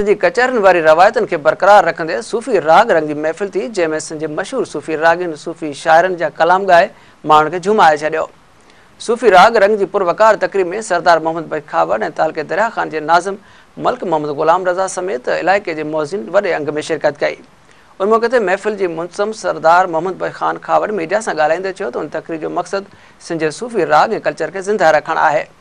सिंधी कचहरीनि वारी रवायतुनि खे बरक़रार रखंदे सूफ़ी राग रंगी महफ़िल थी जंहिंमें सिंध जे मशहूरु सूफ़ी रागनि सूफ़ी शाइरनि जा कलाम ॻाए माण्हुनि खे झुमाए छॾियो सूफ़ी राग रंग जी पुरवकार तकरीब में सरदार मोहम्मद बई खावड़ ऐं तालके दरिया ख़ान जे नाज़िम मलिक मोहम्मद गुलाम रज़ा समेत इलाइक़े जे मौज़िन वॾे अंग में शिरकत कई उन मौक़े ते महफ़िल जी मुनसम सरदार मोहम्मद बई ख़ान खावर मीडिया सां ॻाल्हाईंदे चयो त उन तकरीब जो मक़सदु सिंधे सूफ़ी राग ऐं कल्चर खे ज़िंदा रखणु आहे